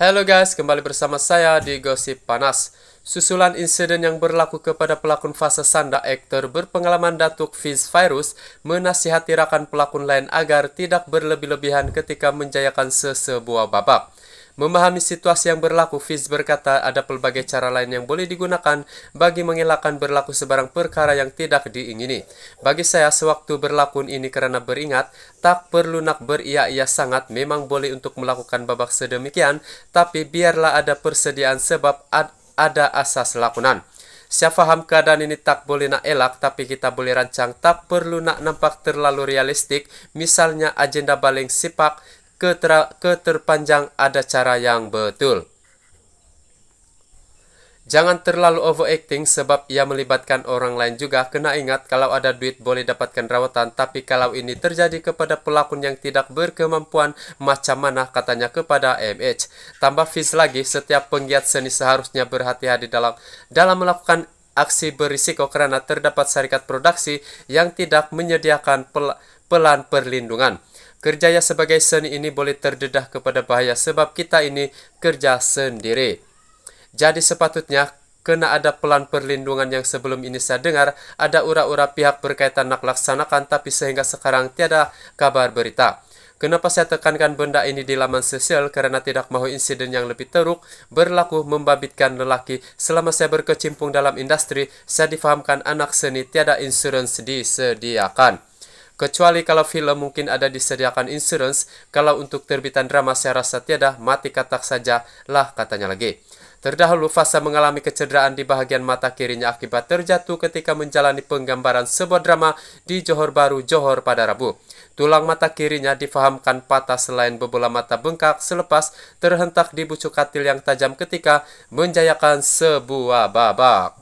Halo guys, kembali bersama saya di Gosip Panas. Susulan insiden yang berlaku kepada pelakon fase sanda aktor berpengalaman Datuk Fiz Virus menasihati rakan pelakon lain agar tidak berlebih-lebihan ketika menjayakan sesebuah babak. Memahami situasi yang berlaku, Fizz berkata ada pelbagai cara lain yang boleh digunakan bagi mengelakkan berlaku sebarang perkara yang tidak diingini. Bagi saya, sewaktu berlaku ini karena beringat, tak perlu nak beria-ia sangat memang boleh untuk melakukan babak sedemikian, tapi biarlah ada persediaan sebab ad ada asas lakunan. Saya faham keadaan ini tak boleh nak elak, tapi kita boleh rancang tak perlu nak nampak terlalu realistik. Misalnya agenda baling sipak, keter keterpanjang ada cara yang betul. Jangan terlalu overacting sebab ia melibatkan orang lain juga. Kena ingat kalau ada duit boleh dapatkan rawatan, tapi kalau ini terjadi kepada pelakon yang tidak berkemampuan, macam mana katanya kepada MH. Tambah fees lagi, setiap penggiat seni seharusnya berhati-hati dalam dalam melakukan aksi berisiko karena terdapat syarikat produksi yang tidak menyediakan pel pelan perlindungan. Kerjaya sebagai seni ini boleh terdedah kepada bahaya sebab kita ini kerja sendiri. Jadi sepatutnya kena ada pelan perlindungan yang sebelum ini saya dengar ada ura-ura pihak berkaitan nak laksanakan tapi sehingga sekarang tiada kabar berita. Kenapa saya tekankan benda ini di laman sosial karena tidak mau insiden yang lebih teruk berlaku membabitkan lelaki. Selama saya berkecimpung dalam industri, saya difahamkan anak seni tiada insurans disediakan. Kecuali kalau film mungkin ada disediakan insurance, kalau untuk terbitan drama saya rasa tiada, mati katak saja lah katanya lagi. Terdahulu Fasa mengalami kecederaan di bahagian mata kirinya akibat terjatuh ketika menjalani penggambaran sebuah drama di Johor Baru, Johor pada Rabu. Tulang mata kirinya difahamkan patah selain bebola mata bengkak selepas terhentak di bucu katil yang tajam ketika menjayakan sebuah babak.